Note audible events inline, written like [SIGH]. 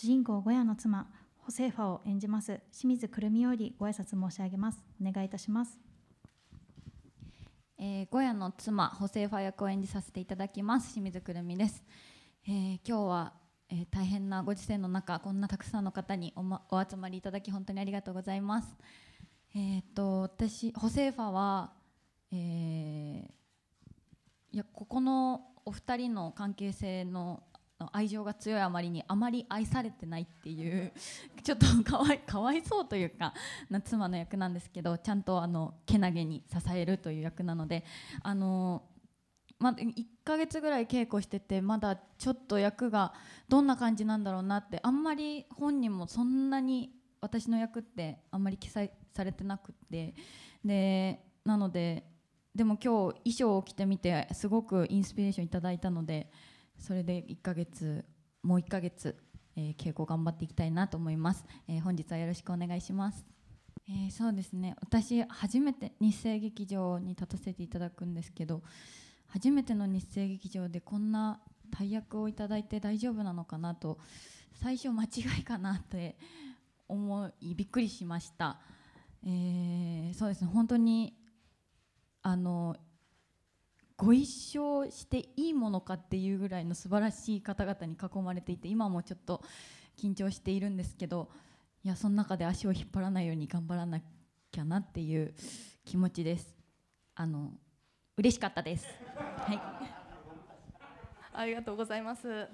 主人公ゴヤの妻ホセーファを演じます清水くるみよりご挨拶申し上げますお願いいたします、えー、ゴヤの妻ホセーファ役を演じさせていただきます清水くるみです、えー、今日は、えー、大変なご時世の中こんなたくさんの方にお,、ま、お集まりいただき本当にありがとうございますえっ、と私ホセーファは、えー、いやここのお二人の関係性の愛情が強いあまりにあまり愛されてないっていう [LAUGHS] ちょっとかわいかわいそうというか妻の役なんですけどちゃんとあのけなげに支えるという役なのであの、ま1ヶ月ぐらい稽古しててまだちょっと役がどんな感じなんだろうなってあんまり本人もそんなに私の役ってあんまり記載されてなくてでなのででも今日衣装を着てみてすごくインスピレーションいただいたので。それで1ヶ月もう1ヶ月、えー、稽古頑張っていきたいなと思います、えー、本日はよろしくお願いしますえー、そうですね私初めて日生劇場に立たせていただくんですけど初めての日生劇場でこんな大役をいただいて大丈夫なのかなと最初間違いかなって思いびっくりしました、えー、そうですね本当にあのご一緒していいものかっていうぐらいの素晴らしい方々に囲まれていて今もちょっと緊張しているんですけどいやその中で足を引っ張らないように頑張らなきゃなっていう気持ちですあの嬉しかったですはいありがとうございます